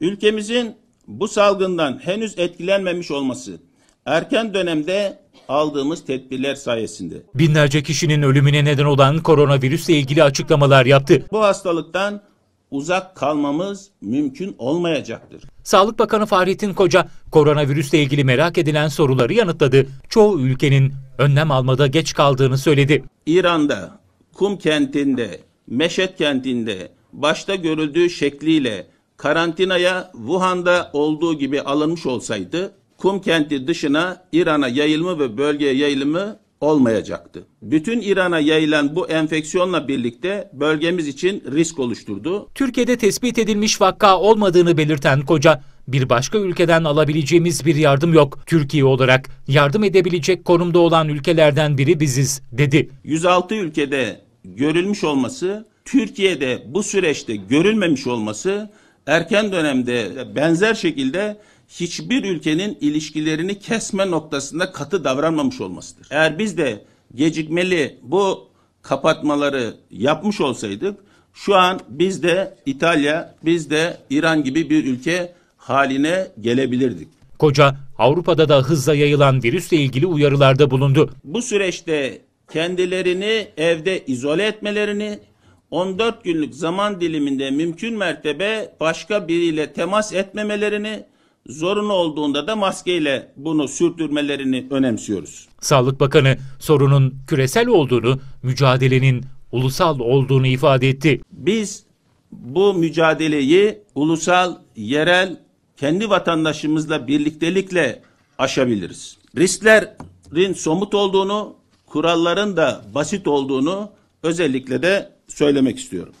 Ülkemizin bu salgından henüz etkilenmemiş olması erken dönemde aldığımız tedbirler sayesinde. Binlerce kişinin ölümüne neden olan koronavirüsle ilgili açıklamalar yaptı. Bu hastalıktan uzak kalmamız mümkün olmayacaktır. Sağlık Bakanı Fahrettin Koca koronavirüsle ilgili merak edilen soruları yanıtladı. Çoğu ülkenin önlem almada geç kaldığını söyledi. İran'da, Kum kentinde, Meşet kentinde başta görüldüğü şekliyle karantinaya Wuhan'da olduğu gibi alınmış olsaydı Kum kenti dışına İran'a yayılımı ve bölgeye yayılımı olmayacaktı. Bütün İran'a yayılan bu enfeksiyonla birlikte bölgemiz için risk oluşturdu. Türkiye'de tespit edilmiş vaka olmadığını belirten Koca, bir başka ülkeden alabileceğimiz bir yardım yok. Türkiye olarak yardım edebilecek konumda olan ülkelerden biri biziz dedi. 106 ülkede görülmüş olması, Türkiye'de bu süreçte görülmemiş olması erken dönemde benzer şekilde hiçbir ülkenin ilişkilerini kesme noktasında katı davranmamış olmasıdır. Eğer biz de gecikmeli bu kapatmaları yapmış olsaydık şu an biz de İtalya, biz de İran gibi bir ülke haline gelebilirdik. Koca Avrupa'da da hızla yayılan virüsle ilgili uyarılarda bulundu. Bu süreçte kendilerini evde izole etmelerini, 14 günlük zaman diliminde mümkün mertebe başka biriyle temas etmemelerini, zorunlu olduğunda da maskeyle bunu sürdürmelerini önemsiyoruz. Sağlık Bakanı sorunun küresel olduğunu, mücadelenin ulusal olduğunu ifade etti. Biz bu mücadeleyi ulusal, yerel, kendi vatandaşımızla birliktelikle aşabiliriz. Risklerin somut olduğunu, kuralların da basit olduğunu özellikle de söylemek istiyorum.